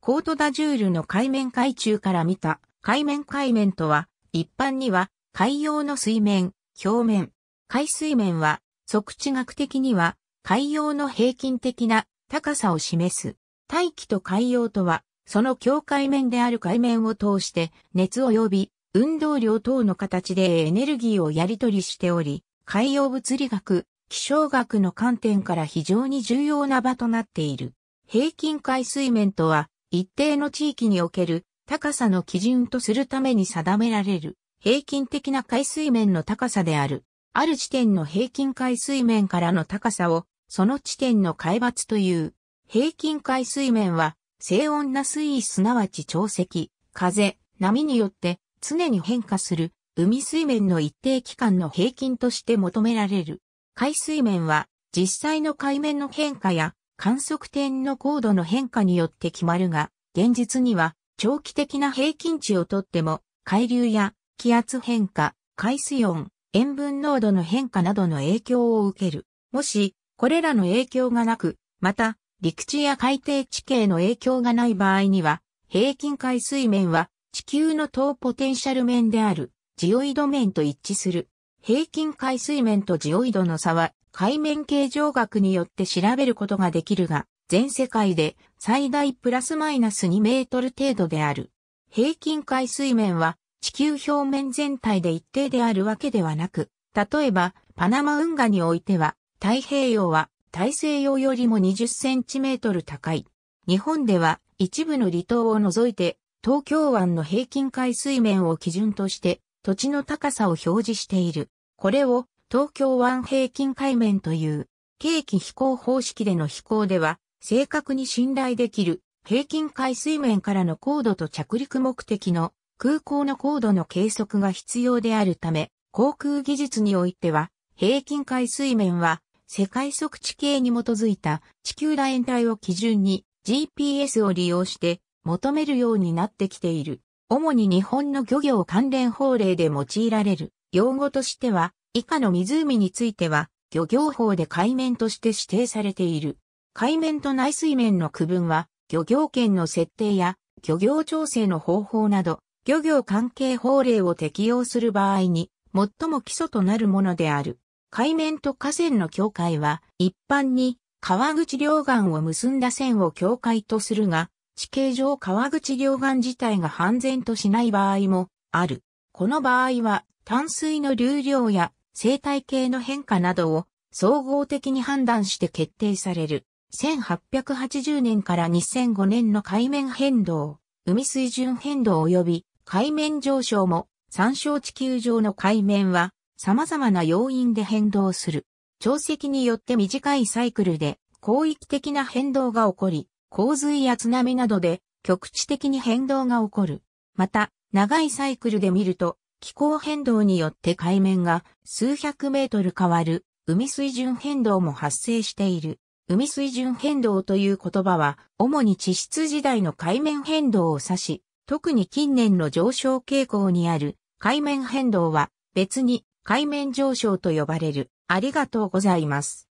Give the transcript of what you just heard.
コートダジュールの海面海中から見た海面海面とは、一般には海洋の水面、表面、海水面は、測地学的には海洋の平均的な高さを示す。大気と海洋とは、その境界面である海面を通して熱及び運動量等の形でエネルギーをやり取りしており、海洋物理学、気象学の観点から非常に重要な場となっている。平均海水面とは、一定の地域における高さの基準とするために定められる平均的な海水面の高さである。ある地点の平均海水面からの高さをその地点の海抜という。平均海水面は静温な水位すなわち潮汐、風、波によって常に変化する海水面の一定期間の平均として求められる。海水面は実際の海面の変化や観測点の高度の変化によって決まるが、現実には長期的な平均値をとっても、海流や気圧変化、海水温、塩分濃度の変化などの影響を受ける。もし、これらの影響がなく、また、陸地や海底地形の影響がない場合には、平均海水面は地球の等ポテンシャル面であるジオイド面と一致する。平均海水面とジオイドの差は海面形状学によって調べることができるが、全世界で最大プラスマイナス2メートル程度である。平均海水面は地球表面全体で一定であるわけではなく、例えばパナマ運河においては太平洋は大西洋よりも20センチメートル高い。日本では一部の離島を除いて東京湾の平均海水面を基準として土地の高さを表示している。これを東京湾平均海面という、景気飛行方式での飛行では、正確に信頼できる平均海水面からの高度と着陸目的の空港の高度の計測が必要であるため、航空技術においては、平均海水面は世界測地形に基づいた地球楕円体を基準に GPS を利用して求めるようになってきている。主に日本の漁業関連法令で用いられる用語としては、以下の湖については、漁業法で海面として指定されている。海面と内水面の区分は、漁業権の設定や、漁業調整の方法など、漁業関係法令を適用する場合に、最も基礎となるものである。海面と河川の境界は、一般に川口両岸を結んだ線を境界とするが、地形上川口両岸自体が半然としない場合もある。この場合は淡水の流量や生態系の変化などを総合的に判断して決定される。1880年から2005年の海面変動、海水準変動及び海面上昇も参照地球上の海面は様々な要因で変動する。潮汐によって短いサイクルで広域的な変動が起こり、洪水や津波などで局地的に変動が起こる。また、長いサイクルで見ると、気候変動によって海面が数百メートル変わる海水準変動も発生している。海水準変動という言葉は、主に地質時代の海面変動を指し、特に近年の上昇傾向にある海面変動は別に海面上昇と呼ばれる。ありがとうございます。